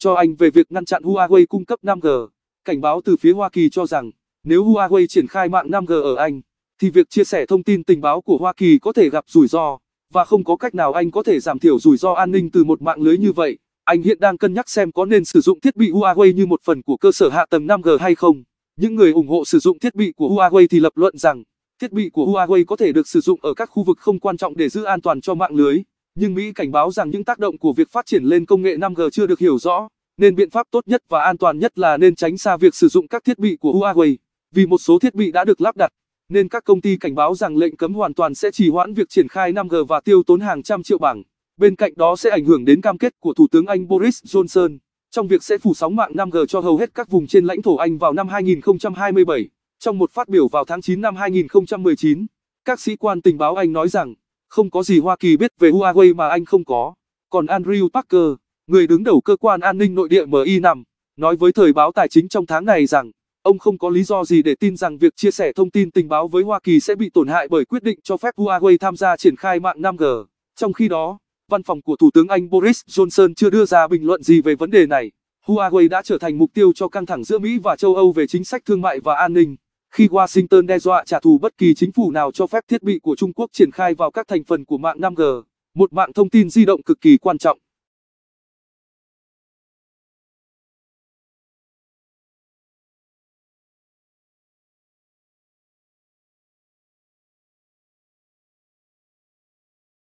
cho anh về việc ngăn chặn Huawei cung cấp 5G. Cảnh báo từ phía Hoa Kỳ cho rằng, nếu Huawei triển khai mạng 5G ở Anh, thì việc chia sẻ thông tin tình báo của Hoa Kỳ có thể gặp rủi ro, và không có cách nào anh có thể giảm thiểu rủi ro an ninh từ một mạng lưới như vậy. Anh hiện đang cân nhắc xem có nên sử dụng thiết bị Huawei như một phần của cơ sở hạ tầng 5G hay không. Những người ủng hộ sử dụng thiết bị của Huawei thì lập luận rằng, thiết bị của Huawei có thể được sử dụng ở các khu vực không quan trọng để giữ an toàn cho mạng lưới nhưng Mỹ cảnh báo rằng những tác động của việc phát triển lên công nghệ 5G chưa được hiểu rõ, nên biện pháp tốt nhất và an toàn nhất là nên tránh xa việc sử dụng các thiết bị của Huawei, vì một số thiết bị đã được lắp đặt, nên các công ty cảnh báo rằng lệnh cấm hoàn toàn sẽ trì hoãn việc triển khai 5G và tiêu tốn hàng trăm triệu bảng. Bên cạnh đó sẽ ảnh hưởng đến cam kết của Thủ tướng Anh Boris Johnson trong việc sẽ phủ sóng mạng 5G cho hầu hết các vùng trên lãnh thổ Anh vào năm 2027. Trong một phát biểu vào tháng 9 năm 2019, các sĩ quan tình báo Anh nói rằng không có gì Hoa Kỳ biết về Huawei mà anh không có. Còn Andrew Parker, người đứng đầu cơ quan an ninh nội địa MI5, nói với thời báo tài chính trong tháng này rằng, ông không có lý do gì để tin rằng việc chia sẻ thông tin tình báo với Hoa Kỳ sẽ bị tổn hại bởi quyết định cho phép Huawei tham gia triển khai mạng 5G. Trong khi đó, văn phòng của Thủ tướng Anh Boris Johnson chưa đưa ra bình luận gì về vấn đề này. Huawei đã trở thành mục tiêu cho căng thẳng giữa Mỹ và châu Âu về chính sách thương mại và an ninh. Khi Washington đe dọa trả thù bất kỳ chính phủ nào cho phép thiết bị của Trung Quốc triển khai vào các thành phần của mạng 5G, một mạng thông tin di động cực kỳ quan trọng.